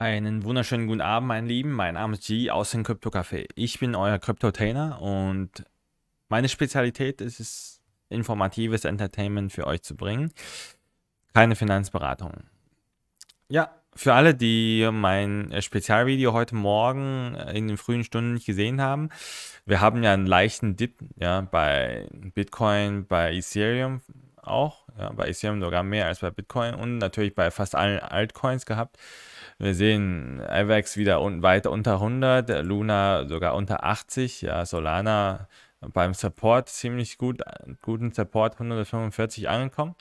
Einen wunderschönen guten Abend, mein Lieben. Mein Name ist G aus dem Crypto-Café. Ich bin euer Crypto-Tainer und meine Spezialität ist es, informatives Entertainment für euch zu bringen. Keine Finanzberatung. Ja, für alle, die mein äh, Spezialvideo heute Morgen äh, in den frühen Stunden nicht gesehen haben, wir haben ja einen leichten Dip ja, bei Bitcoin, bei Ethereum auch, ja, bei Ethereum sogar mehr als bei Bitcoin und natürlich bei fast allen Altcoins gehabt. Wir sehen AVAX wieder un weiter unter 100, Luna sogar unter 80, ja, Solana beim Support ziemlich gut, guten Support 145 angekommen.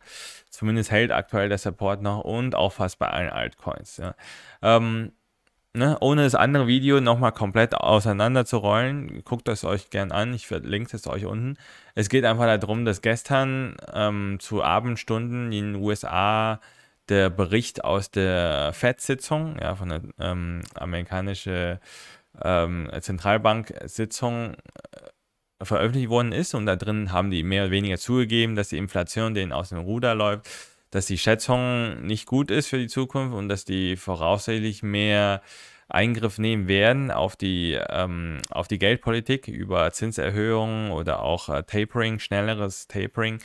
Zumindest hält aktuell der Support noch und auch fast bei allen Altcoins. Ja. Ähm, ne, ohne das andere Video nochmal komplett auseinanderzurollen, guckt es euch gern an. Ich verlinke es euch unten. Es geht einfach darum, dass gestern ähm, zu Abendstunden in den USA der Bericht aus der FED-Sitzung, ja, von der ähm, amerikanischen ähm, Zentralbank-Sitzung äh, veröffentlicht worden ist. Und da drin haben die mehr oder weniger zugegeben, dass die Inflation denen aus dem Ruder läuft, dass die Schätzung nicht gut ist für die Zukunft und dass die voraussichtlich mehr Eingriff nehmen werden auf die, ähm, auf die Geldpolitik über Zinserhöhungen oder auch äh, Tapering, schnelleres Tapering.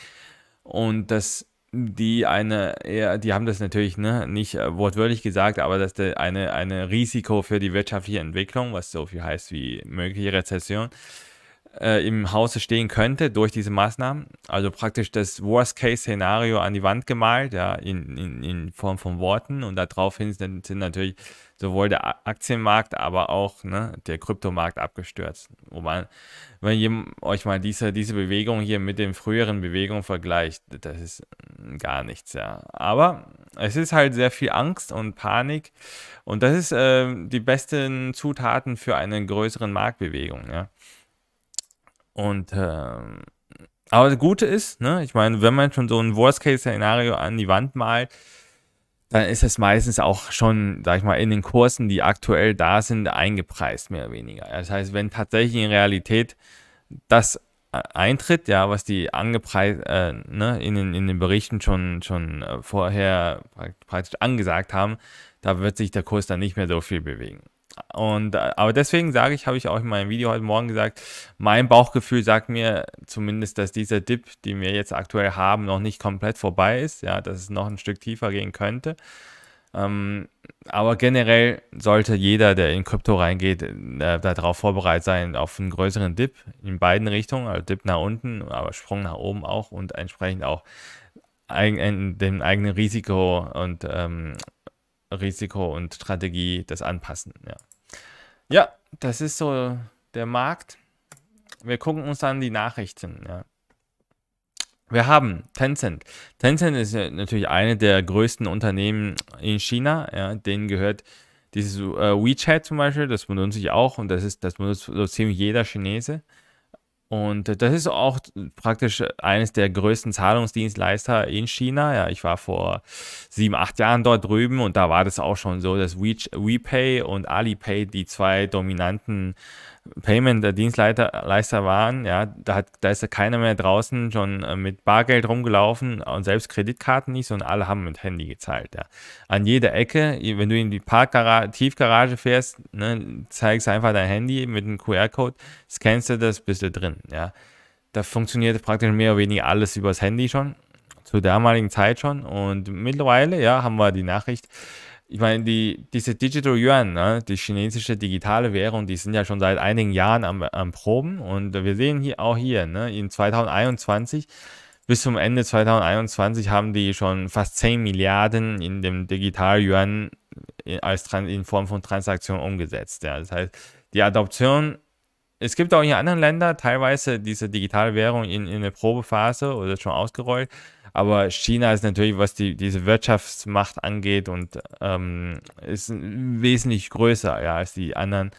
Und dass die eine, ja, die haben das natürlich ne, nicht äh, wortwörtlich gesagt, aber dass da äh, eine, eine Risiko für die wirtschaftliche Entwicklung, was so viel heißt wie mögliche Rezession, äh, im Hause stehen könnte durch diese Maßnahmen. Also praktisch das Worst-Case-Szenario an die Wand gemalt, ja, in, in, in Form von Worten und daraufhin sind, sind natürlich sowohl der Aktienmarkt, aber auch ne, der Kryptomarkt abgestürzt. Wobei, wenn ihr euch mal diese, diese Bewegung hier mit den früheren Bewegungen vergleicht, das ist gar nichts, ja. Aber es ist halt sehr viel Angst und Panik und das ist äh, die besten Zutaten für eine größeren Marktbewegung, ja. Und äh, aber das Gute ist, ne, ich meine, wenn man schon so ein Worst-Case-Szenario an die Wand malt, dann ist es meistens auch schon, sag ich mal, in den Kursen, die aktuell da sind, eingepreist, mehr oder weniger. Das heißt, wenn tatsächlich in Realität das e-, eintritt, ja, was die angepreist, äh, ne, in, den, in den Berichten schon, schon äh, vorher praktisch angesagt haben, da wird sich der Kurs dann nicht mehr so viel bewegen. Und äh, aber deswegen sage ich, habe ich auch in meinem Video heute Morgen gesagt, mein Bauchgefühl sagt mir zumindest, dass dieser Dip, den wir jetzt aktuell haben, noch nicht komplett vorbei ist, ja, dass es noch ein Stück tiefer gehen könnte. Ähm, aber generell sollte jeder, der in Krypto reingeht, äh, darauf vorbereitet sein, auf einen größeren Dip in beiden Richtungen, also Dip nach unten, aber Sprung nach oben auch und entsprechend auch eigen, dem eigenen Risiko und ähm, Risiko und Strategie das anpassen. Ja. ja, das ist so der Markt. Wir gucken uns dann die Nachrichten. Ja. Wir haben Tencent. Tencent ist natürlich eine der größten Unternehmen in China. Ja, denen gehört dieses äh, WeChat zum Beispiel, das benutze ich auch und das ist, das benutzt so ziemlich jeder Chinese. Und das ist auch praktisch eines der größten Zahlungsdienstleister in China. Ja, ich war vor sieben, acht Jahren dort drüben und da war das auch schon so, dass WePay und Alipay die zwei dominanten Payment-Dienstleister waren, ja, da, hat, da ist ja keiner mehr draußen schon äh, mit Bargeld rumgelaufen und selbst Kreditkarten nicht, sondern alle haben mit Handy gezahlt. Ja. An jeder Ecke, wenn du in die Parkgarage, Tiefgarage fährst, ne, zeigst einfach dein Handy mit einem QR-Code, scannst du das, bist du drin. Ja. Da funktioniert praktisch mehr oder weniger alles übers Handy schon, zur damaligen Zeit schon. Und mittlerweile ja, haben wir die Nachricht, ich meine, die, diese Digital Yuan, ne, die chinesische digitale Währung, die sind ja schon seit einigen Jahren am, am Proben und wir sehen hier auch hier, ne, in 2021, bis zum Ende 2021 haben die schon fast 10 Milliarden in dem Digital Yuan äh, als in Form von Transaktionen umgesetzt. Ja. Das heißt, die Adoption, es gibt auch in anderen Ländern teilweise diese digitale Währung in, in der Probephase oder schon ausgerollt, aber China ist natürlich, was die, diese Wirtschaftsmacht angeht und ähm, ist wesentlich größer ja, als die anderen.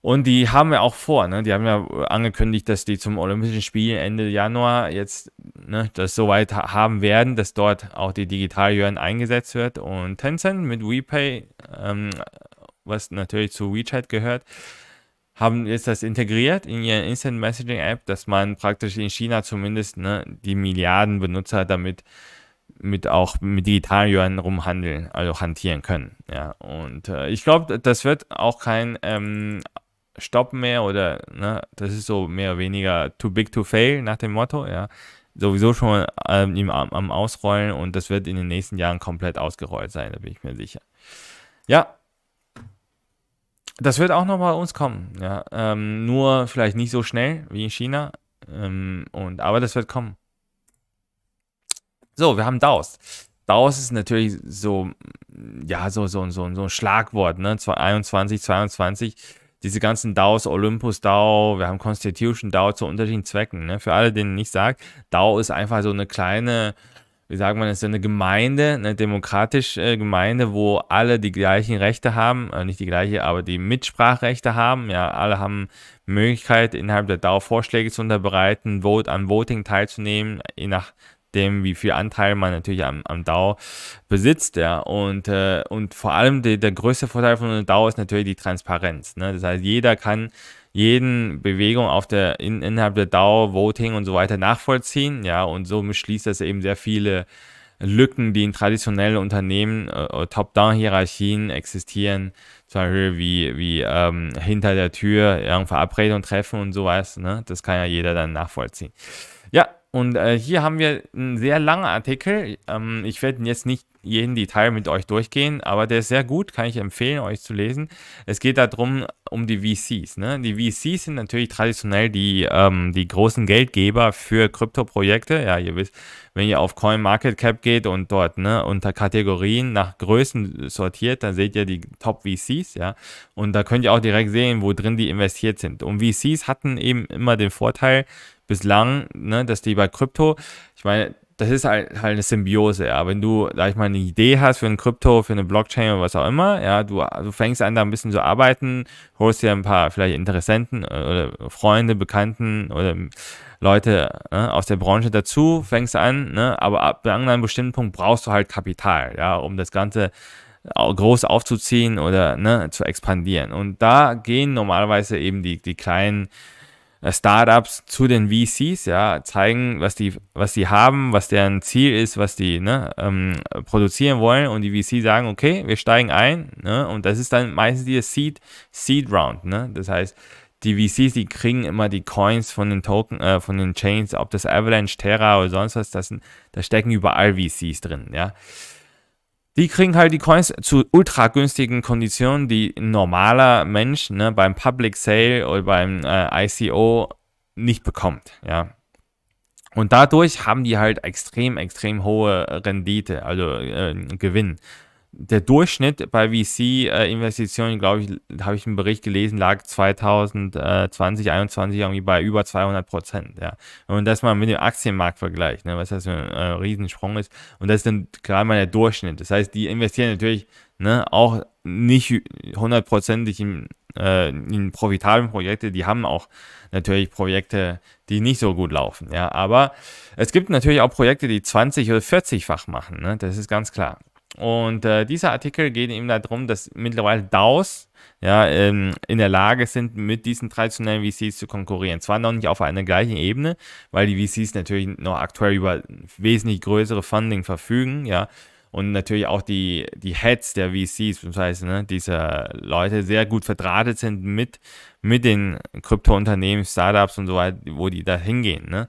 Und die haben ja auch vor, ne? die haben ja angekündigt, dass die zum Olympischen Spielen Ende Januar jetzt ne, das soweit ha haben werden, dass dort auch die digital eingesetzt wird. Und Tencent mit WePay, ähm, was natürlich zu WeChat gehört, haben jetzt das integriert in ihre Instant Messaging App, dass man praktisch in China zumindest ne, die Milliarden Benutzer damit mit auch mit digitalen rumhandeln, also hantieren können. Ja, und äh, ich glaube, das wird auch kein ähm, Stopp mehr oder ne, das ist so mehr oder weniger too big to fail nach dem Motto. Ja, sowieso schon ähm, im, am Ausrollen und das wird in den nächsten Jahren komplett ausgerollt sein, da bin ich mir sicher. Ja, das wird auch noch bei uns kommen, ja. Ähm, nur vielleicht nicht so schnell wie in China. Ähm, und, aber das wird kommen. So, wir haben DAOs. DAOs ist natürlich so, ja, so, so, so, so ein Schlagwort, ne? 21, 22. Diese ganzen DAOs, Olympus DAO, wir haben Constitution DAO zu unterschiedlichen Zwecken. Ne? Für alle, denen ich sage, DAO ist einfach so eine kleine wie sagt man, es ist eine Gemeinde, eine demokratische äh, Gemeinde, wo alle die gleichen Rechte haben, also nicht die gleiche, aber die Mitsprachrechte haben. Ja, alle haben Möglichkeit, innerhalb der DAO Vorschläge zu unterbreiten, Vote an Voting teilzunehmen, je nachdem, wie viel Anteil man natürlich am, am DAO besitzt, ja. Und, äh, und vor allem die, der größte Vorteil von einem DAO ist natürlich die Transparenz. Ne? Das heißt, jeder kann jeden Bewegung auf der, in, innerhalb der DAO, Voting und so weiter nachvollziehen. Ja, und so schließt das eben sehr viele Lücken, die in traditionellen Unternehmen, äh, äh, Top-Down-Hierarchien existieren, zum Beispiel wie, wie ähm, hinter der Tür ja, Verabredungen treffen und sowas. Ne? Das kann ja jeder dann nachvollziehen. Ja, und äh, hier haben wir einen sehr langen Artikel. Ähm, ich werde jetzt nicht jeden Detail mit euch durchgehen, aber der ist sehr gut, kann ich empfehlen, euch zu lesen. Es geht darum, um die VCs. Ne? Die VCs sind natürlich traditionell die, ähm, die großen Geldgeber für Kryptoprojekte. Ja, ihr wisst, wenn ihr auf CoinMarketCap geht und dort ne, unter Kategorien nach Größen sortiert, dann seht ihr die Top VCs. Ja? Und da könnt ihr auch direkt sehen, wo drin die investiert sind. Und VCs hatten eben immer den Vorteil, bislang, ne, dass die bei Krypto, ich meine, das ist halt, halt eine Symbiose, ja. Wenn du, sag ich mal, eine Idee hast für ein Krypto, für eine Blockchain oder was auch immer, ja, du, du fängst an, da ein bisschen zu arbeiten, holst dir ein paar vielleicht Interessenten äh, oder Freunde, Bekannten oder Leute ne, aus der Branche dazu, fängst an, ne, aber ab einem bestimmten Punkt brauchst du halt Kapital, ja, um das Ganze groß aufzuziehen oder ne, zu expandieren. Und da gehen normalerweise eben die, die kleinen äh, Startups zu den VCs, ja, zeigen, was die, was die haben, was deren Ziel ist, was die ne, ähm, produzieren wollen und die VC sagen, okay, wir steigen ein, ne, und das ist dann meistens die Seed, Seed Round, ne, das heißt, die VCs, die kriegen immer die Coins von den Token, äh, von den Chains, ob das Avalanche, Terra oder sonst was, das, da stecken überall VCs drin, ja die kriegen halt die Coins zu ultra günstigen Konditionen, die ein normaler Mensch ne, beim Public Sale oder beim äh, ICO nicht bekommt. Ja. Und dadurch haben die halt extrem, extrem hohe Rendite, also äh, Gewinn der Durchschnitt bei VC-Investitionen, äh, glaube ich, habe ich einen Bericht gelesen, lag 2020, 2021 äh, irgendwie bei über 200 Prozent. Ja. Und das mal mit dem Aktienmarkt vergleicht, ne, was das für ein äh, Riesensprung ist. Und das ist dann gerade mal der Durchschnitt. Das heißt, die investieren natürlich ne, auch nicht hundertprozentig in, äh, in profitablen Projekte. Die haben auch natürlich Projekte, die nicht so gut laufen. Ja. Aber es gibt natürlich auch Projekte, die 20 oder 40-fach machen. Ne? Das ist ganz klar. Und äh, dieser Artikel geht eben darum, dass mittlerweile DAOs ja, ähm, in der Lage sind, mit diesen traditionellen VCs zu konkurrieren. Zwar noch nicht auf einer gleichen Ebene, weil die VCs natürlich noch aktuell über wesentlich größere Funding verfügen, ja, und natürlich auch die, die Heads der VCs, das heißt, ne, diese Leute sehr gut verdrahtet sind mit, mit den Kryptounternehmen, Startups und so weiter, wo die da hingehen. Ne?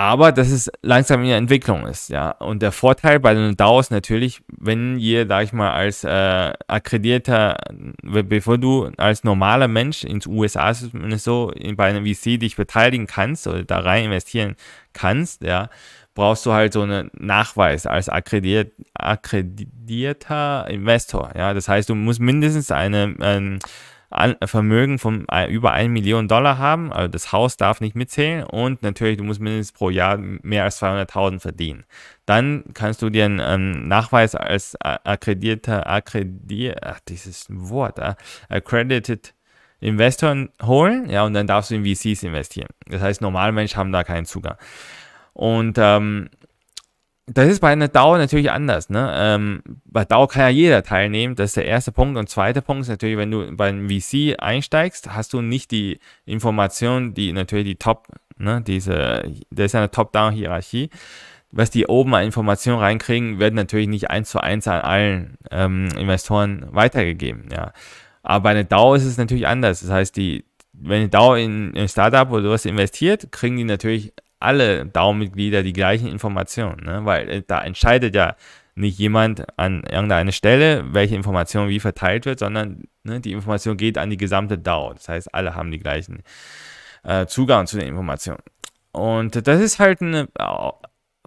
aber dass es langsam in der Entwicklung ist, ja. Und der Vorteil bei den DAOs natürlich, wenn ihr, sag ich mal, als äh, akkreditierter, bevor du als normaler Mensch ins USA zumindest so bei einem VC dich beteiligen kannst oder da rein investieren kannst, ja, brauchst du halt so einen Nachweis als akkreditiert, akkreditierter Investor, ja. Das heißt, du musst mindestens eine, ein, ähm, Vermögen von äh, über 1 Million Dollar haben, also das Haus darf nicht mitzählen und natürlich, du musst mindestens pro Jahr mehr als 200.000 verdienen. Dann kannst du dir einen, einen Nachweis als äh, akkreditierter, akkreditiert, ach, dieses Wort, äh, accredited Investoren holen, ja, und dann darfst du in VCs investieren. Das heißt, normale Menschen haben da keinen Zugang. Und ähm, das ist bei einer DAO natürlich anders. Ne? Ähm, bei DAO kann ja jeder teilnehmen. Das ist der erste Punkt. Und zweiter Punkt ist natürlich, wenn du beim VC einsteigst, hast du nicht die Information, die natürlich die Top, ne, diese, das ist eine Top-Down-Hierarchie. Was die oben an Informationen reinkriegen, wird natürlich nicht eins zu eins an allen ähm, Investoren weitergegeben. Ja. Aber bei einer DAO ist es natürlich anders. Das heißt, die, wenn eine DAO in ein Startup oder sowas investiert, kriegen die natürlich alle DAO-Mitglieder die gleichen Informationen, ne? weil äh, da entscheidet ja nicht jemand an irgendeiner Stelle, welche Information wie verteilt wird, sondern ne, die Information geht an die gesamte DAO. Das heißt, alle haben die gleichen äh, Zugang zu den Informationen. Und das ist halt eine äh,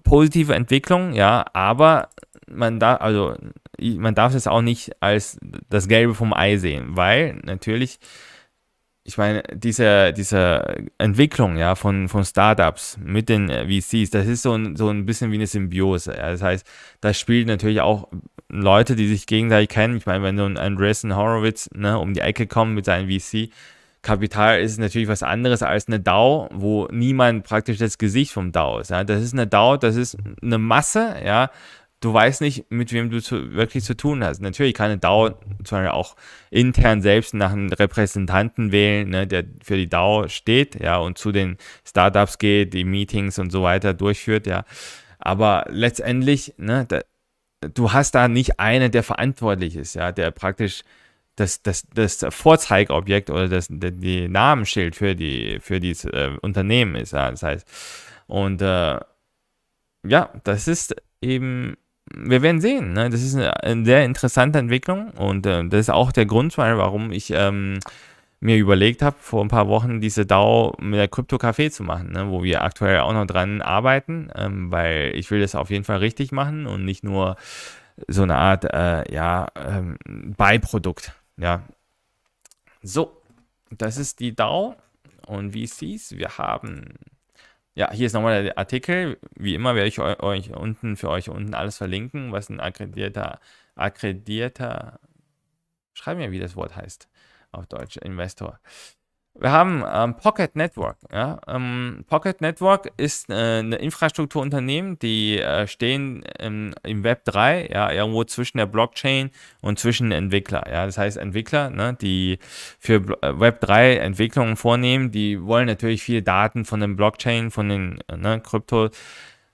positive Entwicklung, ja, aber man darf, also man darf es auch nicht als das Gelbe vom Ei sehen, weil natürlich ich meine, diese, diese Entwicklung ja, von, von Startups mit den äh, VCs, das ist so ein, so ein bisschen wie eine Symbiose. Ja. Das heißt, da spielen natürlich auch Leute, die sich gegenseitig kennen. Ich meine, wenn so ein Andreessen Horowitz ne, um die Ecke kommt mit seinem VC, Kapital ist natürlich was anderes als eine DAO, wo niemand praktisch das Gesicht vom DAO ist. Ja. Das ist eine DAO, das ist eine Masse, ja, du weißt nicht, mit wem du zu, wirklich zu tun hast. Natürlich kann eine DAO zum Beispiel auch intern selbst nach einem Repräsentanten wählen, ne, der für die DAO steht, ja, und zu den Startups geht, die Meetings und so weiter durchführt, ja. Aber letztendlich, ne, da, du hast da nicht einen, der verantwortlich ist, ja, der praktisch das, das, das Vorzeigobjekt oder das, das die Namensschild für die für dieses äh, Unternehmen ist, ja. Das heißt, und äh, ja, das ist eben wir werden sehen. Ne? Das ist eine, sehr interessante Entwicklung und äh, das ist auch der Grund, warum ich ähm, mir überlegt habe, vor ein paar Wochen diese DAO mit der Crypto Café zu machen, ne? wo wir aktuell auch noch dran arbeiten, ähm, weil ich will das auf jeden Fall richtig machen und nicht nur so eine Art äh, ja, ähm, Beiprodukt. Ja. So, das ist die DAO und wie es hieß, Wir haben ja, hier ist nochmal der Artikel. Wie immer werde ich euch unten für euch unten alles verlinken, was ein akkreditierter, akkreditierter, schreib mir, wie das Wort heißt auf Deutsch, Investor. Wir haben ähm, Pocket Network. Ja? Ähm, Pocket Network ist äh, eine Infrastrukturunternehmen, die äh, stehen ähm, im Web 3, ja, irgendwo zwischen der Blockchain und zwischen Entwickler. Ja? Das heißt, Entwickler, ne, die für äh, Web 3 Entwicklungen vornehmen, die wollen natürlich viele Daten von den Blockchain, von den äh, ne, Krypto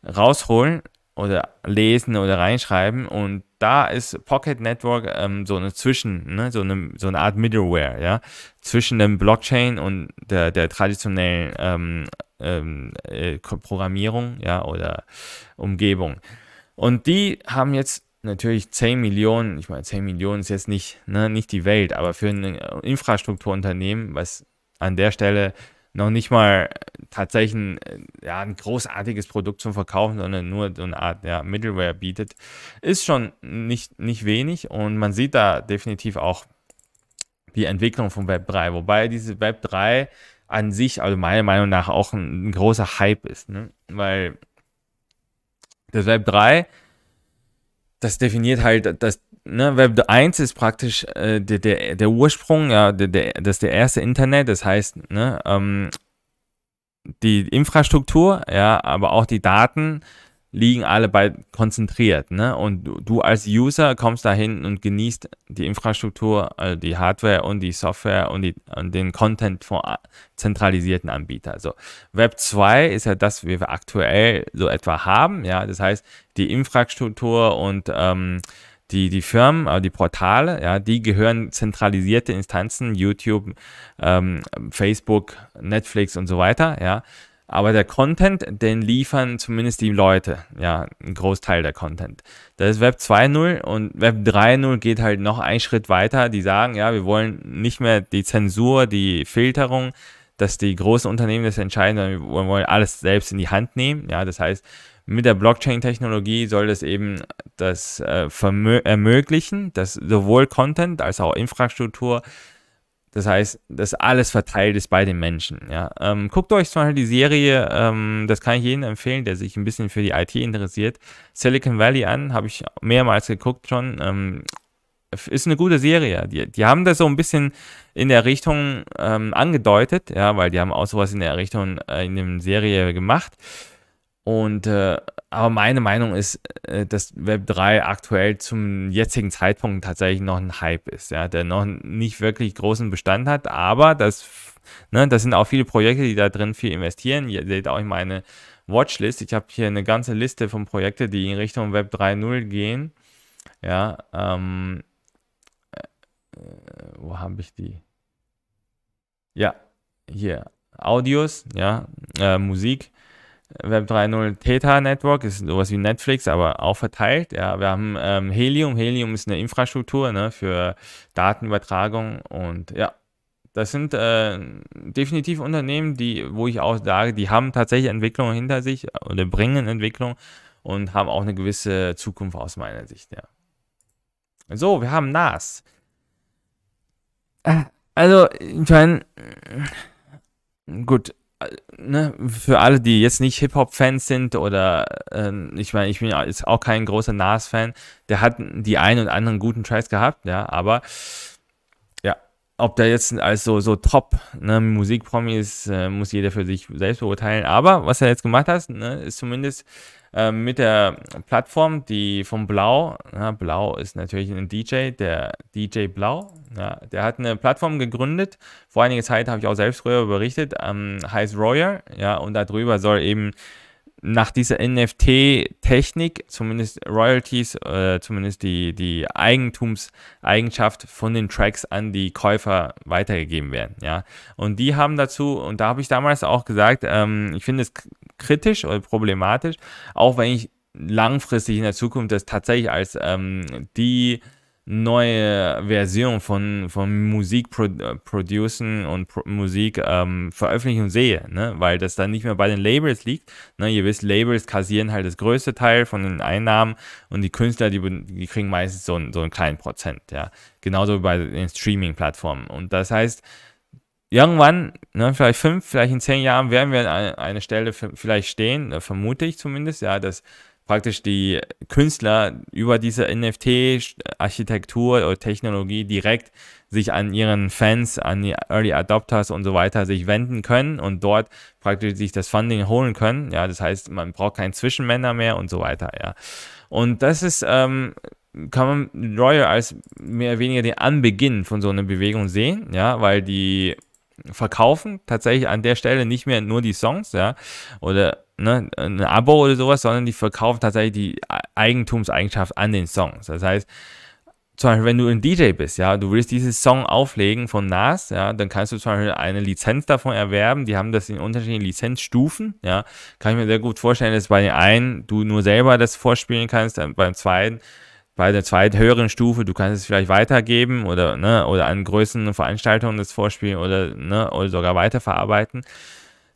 rausholen, oder lesen oder reinschreiben. Und da ist Pocket Network ähm, so eine Zwischen, ne? so, eine, so eine Art Middleware, ja, zwischen dem Blockchain und der, der traditionellen ähm, ähm, äh, Programmierung, ja, oder Umgebung. Und die haben jetzt natürlich 10 Millionen, ich meine, 10 Millionen ist jetzt nicht, ne, nicht die Welt, aber für ein Infrastrukturunternehmen, was an der Stelle noch nicht mal äh, tatsächlich ein, äh, ja, ein großartiges Produkt zum Verkaufen, sondern nur so eine Art ja, Middleware bietet, ist schon nicht, nicht wenig und man sieht da definitiv auch die Entwicklung von Web 3, wobei diese Web 3 an sich, also meiner Meinung nach, auch ein, ein großer Hype ist, ne? weil das Web 3 das definiert halt dass ne, Web 1 ist praktisch äh, der, der, der Ursprung, ja, der, der, das ist der erste Internet, das heißt, ne, ähm, die Infrastruktur, ja, aber auch die Daten liegen alle bei konzentriert, ne? Und du, du als User kommst da hin und genießt die Infrastruktur, also die Hardware und die Software und, die, und den Content von zentralisierten Anbietern. Also Web 2 ist ja das, wie wir aktuell so etwa haben, ja. Das heißt, die Infrastruktur und ähm, die, die Firmen, äh, die Portale, ja, die gehören zentralisierte Instanzen, YouTube, ähm, Facebook, Netflix und so weiter, ja. Aber der Content, den liefern zumindest die Leute, ja, ein Großteil der Content. Das ist Web 2.0 und Web 3.0 geht halt noch einen Schritt weiter. Die sagen, ja, wir wollen nicht mehr die Zensur, die Filterung, dass die großen Unternehmen das entscheiden, sondern wir wollen alles selbst in die Hand nehmen. Ja, das heißt, mit der Blockchain-Technologie soll es eben das äh, ermöglichen, dass sowohl Content als auch Infrastruktur, das heißt, dass alles verteilt ist bei den Menschen. Ja. Ähm, guckt euch zum Beispiel die Serie, ähm, das kann ich jedem empfehlen, der sich ein bisschen für die IT interessiert, Silicon Valley an, habe ich mehrmals geguckt schon. Ähm, ist eine gute Serie. Die, die haben das so ein bisschen in der Richtung ähm, angedeutet, ja, weil die haben auch sowas in der Richtung äh, in der Serie gemacht. Und äh, aber meine Meinung ist, äh, dass Web 3 aktuell zum jetzigen Zeitpunkt tatsächlich noch ein Hype ist, ja, der noch nicht wirklich großen Bestand hat, aber das, ne, das sind auch viele Projekte, die da drin viel investieren. Ihr seht auch in meine Watchlist. Ich habe hier eine ganze Liste von Projekten, die in Richtung Web 3.0 gehen. Ja, ähm, äh, wo habe ich die? Ja, hier. Audios, ja, äh, Musik Web 3.0 Theta Network ist sowas wie Netflix, aber auch verteilt. Ja, wir haben ähm, Helium. Helium ist eine Infrastruktur ne, für Datenübertragung und ja, das sind äh, definitiv Unternehmen, die, wo ich auch sage, die haben tatsächlich Entwicklungen hinter sich oder bringen Entwicklung und haben auch eine gewisse Zukunft aus meiner Sicht. Ja. So, wir haben NAS. Äh, also, ich meine, gut, ne, für alle, die jetzt nicht Hip-Hop-Fans sind oder äh, ich meine, ich bin jetzt auch kein großer Nas-Fan, der hat die einen und anderen guten Tracks gehabt, ja, aber ja, ob der jetzt als so, so top ne, Musikpromi ist, äh, muss jeder für sich selbst beurteilen, aber was er jetzt gemacht hat, ne, ist zumindest ähm, mit der Plattform, die von Blau, ja, Blau ist natürlich ein DJ, der DJ Blau, ja, der hat eine Plattform gegründet. Vor einiger Zeit habe ich auch selbst darüber berichtet, ähm, heißt Royer, ja, und darüber soll eben nach dieser NFT-Technik, zumindest Royalties, äh, zumindest die, die Eigentumseigenschaft von den Tracks an die Käufer weitergegeben werden. Ja? Und die haben dazu, und da habe ich damals auch gesagt, ähm, ich finde es kritisch oder problematisch, auch wenn ich langfristig in der Zukunft das tatsächlich als ähm, die neue Version von, von Musik pro, äh, producen und pro, Musik ähm, veröffentlichen sehe, ne? weil das dann nicht mehr bei den Labels liegt. Ne? Ihr wisst, Labels kassieren halt das größte Teil von den Einnahmen und die Künstler, die, die kriegen meistens so, einen, so einen kleinen Prozent. Ja? Genauso bei den Streaming-Plattformen. Und das heißt, irgendwann, ne, vielleicht fünf, vielleicht in zehn Jahren, werden wir an einer Stelle vielleicht stehen, äh, vermute ich zumindest, ja, dass praktisch die Künstler über diese NFT-Architektur oder Technologie direkt sich an ihren Fans, an die Early Adopters und so weiter sich wenden können und dort praktisch sich das Funding holen können. Ja, das heißt, man braucht keinen Zwischenmänner mehr und so weiter. Ja, und das ist ähm, kann man Royal als mehr oder weniger den Anbeginn von so einer Bewegung sehen, ja, weil die verkaufen tatsächlich an der Stelle nicht mehr nur die Songs, ja, oder ne, ein Abo oder sowas, sondern die verkaufen tatsächlich die Eigentumseigenschaft an den Songs. Das heißt, zum Beispiel, wenn du ein DJ bist, ja, du willst diesen Song auflegen von Nas, ja, dann kannst du zum Beispiel eine Lizenz davon erwerben. Die haben das in unterschiedlichen Lizenzstufen, ja. Kann ich mir sehr gut vorstellen, dass bei den einen du nur selber das vorspielen kannst, beim zweiten, bei der zweiten höheren Stufe, du kannst es vielleicht weitergeben oder, ne, oder an größeren Veranstaltungen das vorspielen oder, ne, oder sogar weiterverarbeiten.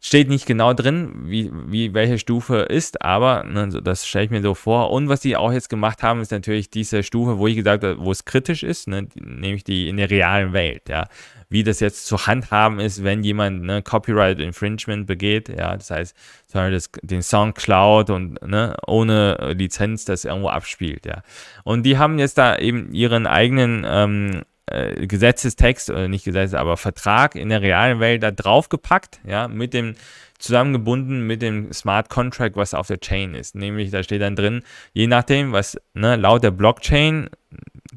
Steht nicht genau drin, wie, wie welche Stufe ist, aber ne, das stelle ich mir so vor. Und was die auch jetzt gemacht haben, ist natürlich diese Stufe, wo ich gesagt habe, wo es kritisch ist, ne, nämlich die in der realen Welt, ja. Wie das jetzt zu handhaben ist, wenn jemand ne, Copyright Infringement begeht, ja, das heißt, das, den Song klaut und ne, ohne Lizenz das irgendwo abspielt, ja. Und die haben jetzt da eben ihren eigenen ähm, äh, Gesetzestext oder nicht Gesetz, aber Vertrag in der realen Welt da draufgepackt, ja, mit dem zusammengebunden mit dem Smart Contract, was auf der Chain ist. Nämlich da steht dann drin, je nachdem, was ne, laut der Blockchain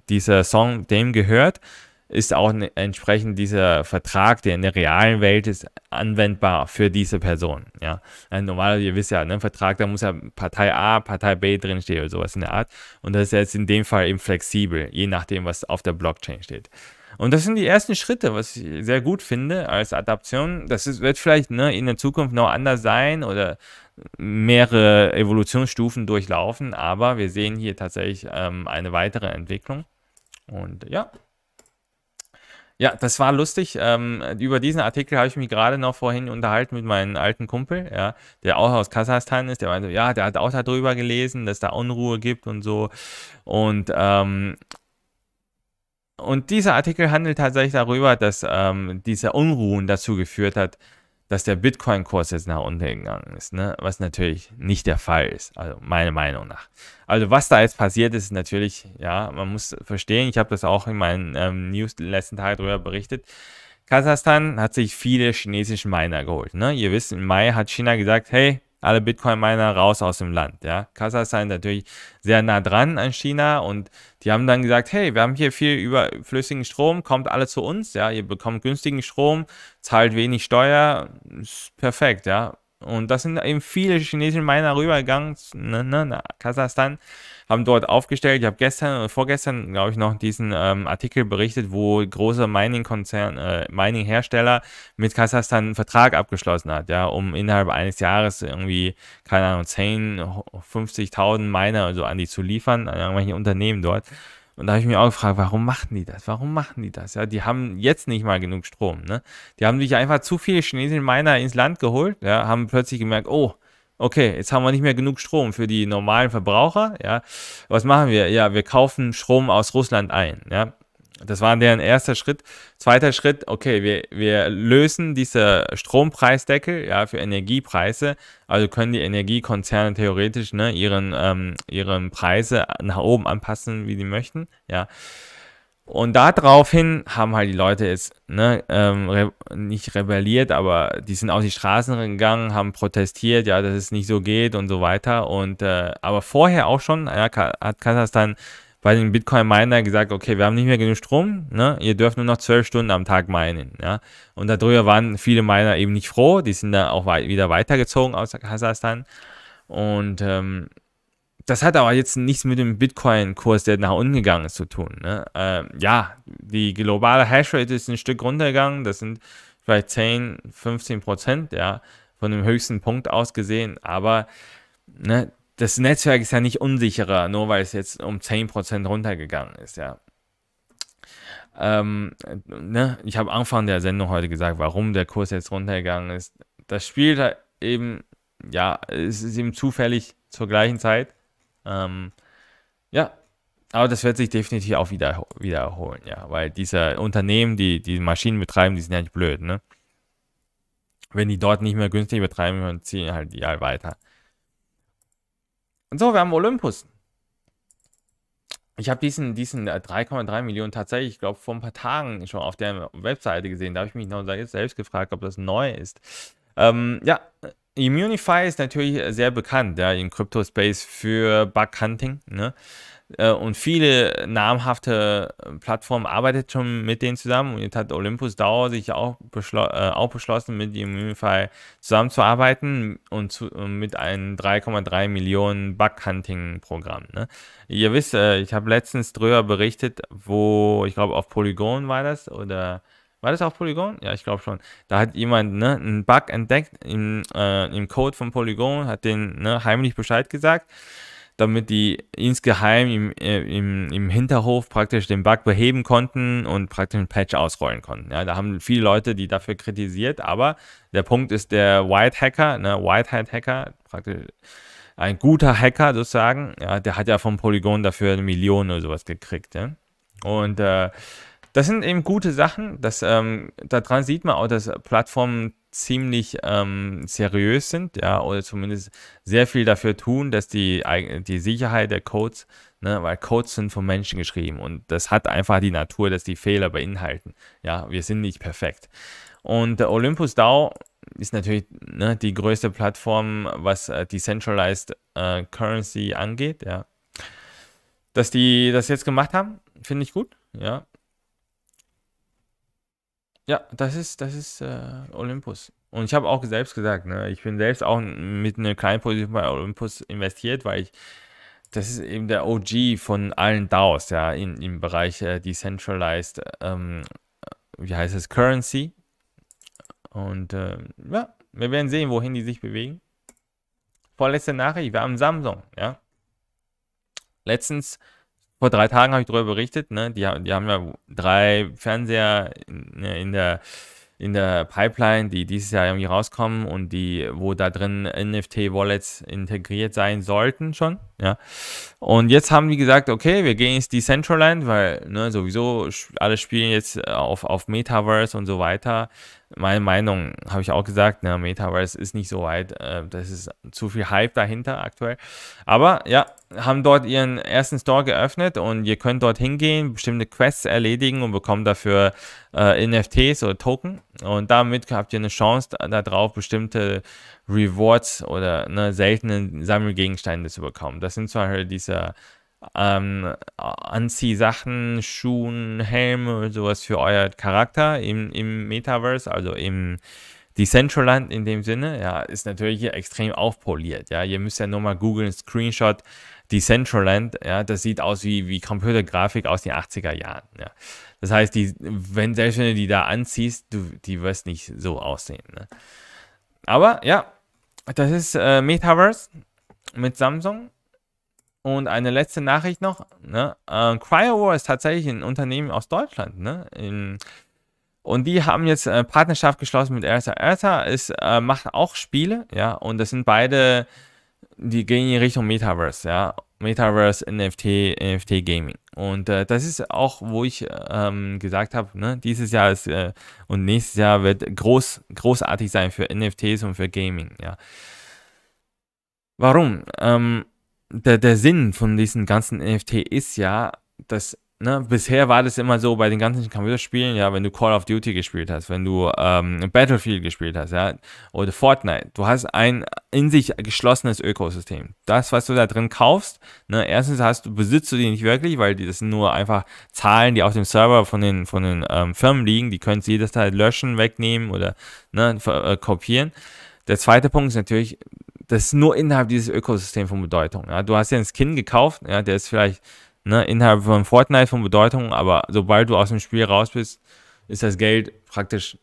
dieser Song dem gehört, ist auch ne, entsprechend dieser Vertrag, der in der realen Welt ist, anwendbar für diese Person. Ja, also normal, ihr wisst ja, ne, Vertrag, da muss ja Partei A, Partei B drinstehen oder sowas in der Art. Und das ist jetzt in dem Fall eben flexibel, je nachdem, was auf der Blockchain steht. Und das sind die ersten Schritte, was ich sehr gut finde als Adaption. Das ist, wird vielleicht ne, in der Zukunft noch anders sein oder mehrere Evolutionsstufen durchlaufen, aber wir sehen hier tatsächlich ähm, eine weitere Entwicklung. Und ja, ja, das war lustig. Ähm, über diesen Artikel habe ich mich gerade noch vorhin unterhalten mit meinem alten Kumpel, ja, der auch aus Kasachstan ist. Der meinte, ja, der hat auch darüber gelesen, dass da Unruhe gibt und so. Und, ähm, und dieser Artikel handelt tatsächlich darüber, dass ähm, diese Unruhen dazu geführt hat, dass der Bitcoin-Kurs jetzt nach unten gegangen ist, ne? was natürlich nicht der Fall ist, also meiner Meinung nach. Also was da jetzt passiert ist, natürlich, ja, man muss verstehen, ich habe das auch in meinen ähm, News letzten Tag darüber berichtet, Kasachstan hat sich viele chinesische Miner geholt. Ne? Ihr wisst, im Mai hat China gesagt, hey, alle Bitcoin-Miner raus aus dem Land. Ja? Kasachstan halt natürlich sehr nah dran an China und die haben dann gesagt, hey, wir haben hier viel überflüssigen Strom, kommt alle zu uns, ja, ihr bekommt günstigen Strom, zahlt wenig Steuer, ist perfekt, ja. Und das sind eben viele chinesische Miner rübergegangen ne, ne, nach Kasachstan haben dort aufgestellt. Ich habe gestern oder vorgestern, glaube ich, noch diesen ähm, Artikel berichtet, wo große Mining-Konzern, äh, Mining-Hersteller mit Kasachstan einen Vertrag abgeschlossen hat, ja, um innerhalb eines Jahres irgendwie, keine Ahnung, 10, 50.000 Miner oder so also an die zu liefern, an irgendwelche Unternehmen dort. Und da habe ich mich auch gefragt, warum machen die das? Warum machen die das? Ja, die haben jetzt nicht mal genug Strom. Ne? Die haben sich einfach zu viele chinesische Miner ins Land geholt, ja, haben plötzlich gemerkt, oh, Okay, jetzt haben wir nicht mehr genug Strom für die normalen Verbraucher. Ja, was machen wir? Ja, wir kaufen Strom aus Russland ein. Ja, das war deren erster Schritt. Zweiter Schritt, okay, wir, wir lösen diese Strompreisdeckel ja, für Energiepreise. Also können die Energiekonzerne theoretisch ne, ihren, ähm, ihren Preise nach oben anpassen, wie die möchten. Ja. Und daraufhin haben halt die Leute jetzt ne, ähm, re nicht rebelliert, aber die sind auf die Straßen gegangen, haben protestiert, ja, dass es nicht so geht und so weiter. Und äh, aber vorher auch schon ja, hat Kasachstan bei den bitcoin minern gesagt, okay, wir haben nicht mehr genug Strom, ne? ihr dürft nur noch zwölf Stunden am Tag meinen. Ja? Und darüber waren viele Miner eben nicht froh, die sind dann auch wieder weitergezogen aus Kasachstan. Und ähm, das hat aber jetzt nichts mit dem Bitcoin-Kurs, der nach unten gegangen ist, zu tun. Ne? Ähm, ja, die globale Hashrate ist ein Stück runtergegangen. Das sind vielleicht 10, 15 Prozent, ja, von dem höchsten Punkt aus gesehen. Aber ne, das Netzwerk ist ja nicht unsicherer, nur weil es jetzt um 10 Prozent runtergegangen ist, ja. Ähm, ne, ich habe Anfang der Sendung heute gesagt, warum der Kurs jetzt runtergegangen ist. Das spielt halt eben, ja, es ist eben zufällig zur gleichen Zeit ähm, ja, aber das wird sich definitiv auch wieder, wiederholen, ja, weil diese Unternehmen, die die Maschinen betreiben, die sind ja nicht blöd, ne? Wenn die dort nicht mehr günstig betreiben, dann ziehen halt die halt weiter. Und so, wir haben Olympus. Ich habe diesen, diesen 3,3 äh, Millionen tatsächlich, ich glaube, vor ein paar Tagen schon auf der Webseite gesehen. Da habe ich mich noch selbst gefragt, ob das neu ist. Ähm, ja, Immunify ist natürlich äh, sehr bekannt ja, im Crypto-Space für Bug-Hunting. Ne? Äh, und viele namhafte äh, Plattformen arbeiten schon mit denen zusammen. Und jetzt hat Olympus DAO sich auch, beschl äh, auch beschlossen, mit Immunify zusammenzuarbeiten und zu, mit einem 3,3 Millionen Bug-Hunting-Programm. Ne? Ihr wisst, äh, ich habe letztens drüber berichtet, wo, ich glaube, auf Polygon war das oder war das auch Polygon? Ja, ich glaube schon. Da hat jemand ne, einen Bug entdeckt im, äh, im Code von Polygon, hat den ne, heimlich Bescheid gesagt, damit die insgeheim im, äh, im, im Hinterhof praktisch den Bug beheben konnten und praktisch einen Patch ausrollen konnten. Ja, da haben viele Leute, die dafür kritisiert, aber der Punkt ist, der White Hacker, ne, White Hat Hacker, praktisch ein guter Hacker sozusagen, ja, der hat ja vom Polygon dafür eine Million oder sowas gekriegt. Ja? Und äh, das sind eben gute Sachen. Das, ähm, daran sieht man auch, dass Plattformen ziemlich ähm, seriös sind, ja, oder zumindest sehr viel dafür tun, dass die, die Sicherheit der Codes, ne, weil Codes sind von Menschen geschrieben und das hat einfach die Natur, dass die Fehler beinhalten. Ja, wir sind nicht perfekt. Und der Olympus DAO ist natürlich ne, die größte Plattform, was äh, Decentralized äh, Currency angeht, ja. Dass die das jetzt gemacht haben, finde ich gut, ja. Ja, das ist, das ist äh, Olympus. Und ich habe auch selbst gesagt, ne, ich bin selbst auch mit einer kleinen Position bei Olympus investiert, weil ich, das ist eben der OG von allen DAOs, ja, in, im Bereich äh, Decentralized, ähm, wie heißt es, Currency. Und äh, ja, wir werden sehen, wohin die sich bewegen. Vorletzte Nachricht, wir haben Samsung, ja. Letztens vor drei Tagen habe ich darüber berichtet, ne? Die, die haben ja drei Fernseher in, ne, in der in der Pipeline, die dieses Jahr irgendwie rauskommen und die, wo da drin NFT-Wallets integriert sein sollten schon. Ja. Und jetzt haben die gesagt, okay, wir gehen ins Decentraland, weil ne, sowieso alle spielen jetzt äh, auf, auf Metaverse und so weiter. Meine Meinung habe ich auch gesagt, ne, Metaverse ist nicht so weit, äh, das ist zu viel Hype dahinter aktuell. Aber ja, haben dort ihren ersten Store geöffnet und ihr könnt dort hingehen, bestimmte Quests erledigen und bekommt dafür äh, NFTs oder Token. Und damit habt ihr eine Chance darauf, bestimmte Rewards oder ne, seltene Sammelgegenstände zu bekommen. Das sind zum Beispiel halt diese ähm, Anziehsachen, Schuhen, Helme, sowas für euer Charakter im, im Metaverse, also im Decentraland in dem Sinne, ja, ist natürlich hier extrem aufpoliert, ja. Ihr müsst ja nur mal googeln, Screenshot Decentraland, ja, das sieht aus wie, wie Computergrafik aus den 80er Jahren, ja. Das heißt, die, wenn, selbst wenn du die da anziehst, du, die wirst nicht so aussehen, ne? Aber, ja, das ist äh, Metaverse mit Samsung und eine letzte Nachricht noch. Ne? Ähm, CryoWar ist tatsächlich ein Unternehmen aus Deutschland. Ne? In, und die haben jetzt eine äh, Partnerschaft geschlossen mit Erta. Erta ist, äh, macht auch Spiele, ja, und das sind beide, die gehen in Richtung Metaverse, ja. Metaverse, NFT, NFT Gaming. Und äh, das ist auch, wo ich ähm, gesagt habe, ne, dieses Jahr ist äh, und nächstes Jahr wird groß, großartig sein für NFTs und für Gaming, ja. Warum? Ähm, der, der Sinn von diesen ganzen NFT ist ja, dass Ne, bisher war das immer so bei den ganzen Computerspielen, ja, wenn du Call of Duty gespielt hast, wenn du ähm, Battlefield gespielt hast, ja, oder Fortnite, du hast ein in sich geschlossenes Ökosystem. Das, was du da drin kaufst, ne, erstens hast du, besitzt du die nicht wirklich, weil die, das sind nur einfach Zahlen, die auf dem Server von den, von den ähm, Firmen liegen, die können es jederzeit löschen, wegnehmen oder ne, äh, kopieren. Der zweite Punkt ist natürlich, das ist nur innerhalb dieses Ökosystems von Bedeutung. Ja? Du hast ja einen Skin gekauft, ja, der ist vielleicht ne, innerhalb von Fortnite von Bedeutung, aber sobald du aus dem Spiel raus bist, ist das Geld praktisch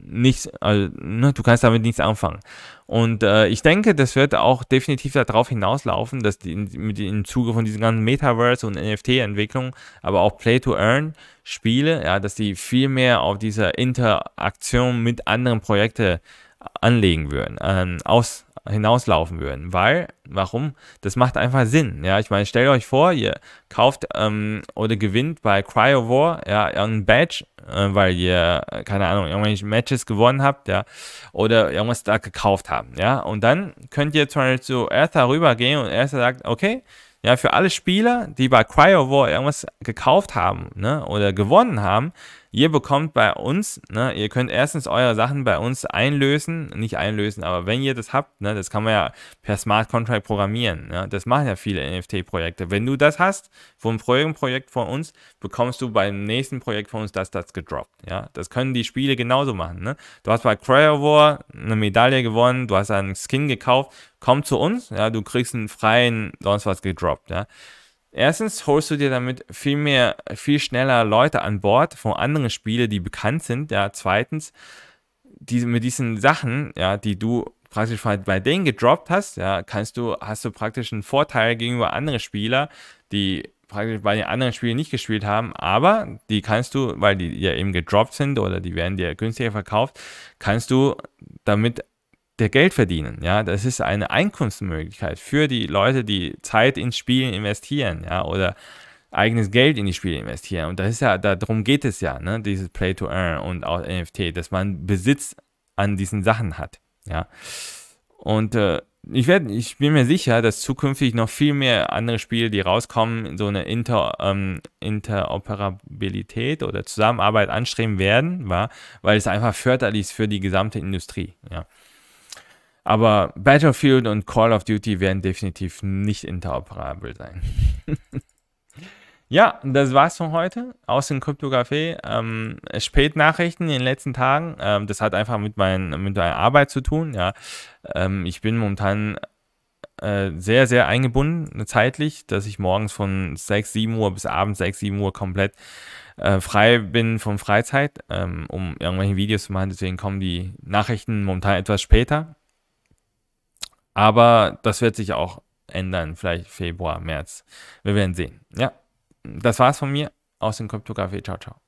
nichts, also ne, du kannst damit nichts anfangen. Und äh, ich denke, das wird auch definitiv darauf hinauslaufen, dass die, mit, im Zuge von diesen ganzen Metaverse und NFT-Entwicklung, aber auch Play-to-Earn-Spiele, ja, dass die viel mehr auf diese Interaktion mit anderen Projekten anlegen würden, ähm, aus hinauslaufen würden. Weil, warum? Das macht einfach Sinn. Ja, ich meine, stellt euch vor, ihr kauft ähm, oder gewinnt bei Cryo War ja, ein Badge, äh, weil ihr, äh, keine Ahnung, irgendwelche Matches gewonnen habt, ja, oder irgendwas da gekauft habt, ja. Und dann könnt ihr zum Beispiel zu Ertha rübergehen und Ertha sagt, okay, ja, für alle Spieler, die bei Cryo War irgendwas gekauft haben, ne, oder gewonnen haben, Ihr bekommt bei uns, ne, ihr könnt erstens eure Sachen bei uns einlösen, nicht einlösen, aber wenn ihr das habt, ne, das kann man ja per Smart Contract programmieren. Ne, das machen ja viele NFT-Projekte. Wenn du das hast, vom vorigen Projekt von uns, bekommst du beim nächsten Projekt von uns das, das gedroppt. Ja, das können die Spiele genauso machen. Ne? Du hast bei Cryo War eine Medaille gewonnen, du hast einen Skin gekauft, komm zu uns, ja, du kriegst einen freien, sonst was gedroppt. Ja. Erstens holst du dir damit viel mehr, viel schneller Leute an Bord von anderen Spielen, die bekannt sind. Ja, zweitens, diese, mit diesen Sachen, ja, die du praktisch bei denen gedroppt hast, ja, kannst du, hast du praktisch einen Vorteil gegenüber anderen Spielern, die praktisch bei den anderen Spielen nicht gespielt haben, aber die kannst du, weil die ja eben gedroppt sind oder die werden dir günstiger verkauft, kannst du damit der Geld verdienen. Ja, das ist eine Einkunftsmöglichkeit für die Leute, die Zeit ins Spiel investieren, ja, oder eigenes Geld in die Spiele investieren. Und das ist ja, darum geht es ja, ne? dieses Play to Earn und auch NFT, dass man Besitz an diesen Sachen hat, ja. Und äh, ich, werd, ich bin mir sicher, dass zukünftig noch viel mehr andere Spiele, die rauskommen, so eine Inter, ähm, Interoperabilität oder Zusammenarbeit anstreben werden, war, weil es einfach förderlich ist für die gesamte Industrie. Ja. Aber Battlefield und Call of Duty werden definitiv nicht interoperabel sein. ja, das war's von heute aus dem Kryptografie. Ähm, Spätnachrichten in den letzten Tagen. Ähm, das hat einfach mit, mein, mit meiner Arbeit zu tun. Ja. Ähm, ich bin momentan äh, sehr, sehr eingebunden zeitlich, dass ich morgens von 6, 7 Uhr bis abends 6, 7 Uhr komplett äh, frei bin von Freizeit, ähm, um irgendwelche Videos zu machen. Deswegen kommen die Nachrichten momentan etwas später. Aber das wird sich auch ändern, vielleicht Februar, März. Wir werden sehen. Ja, das war's von mir aus dem Crypto Café. Ciao, ciao.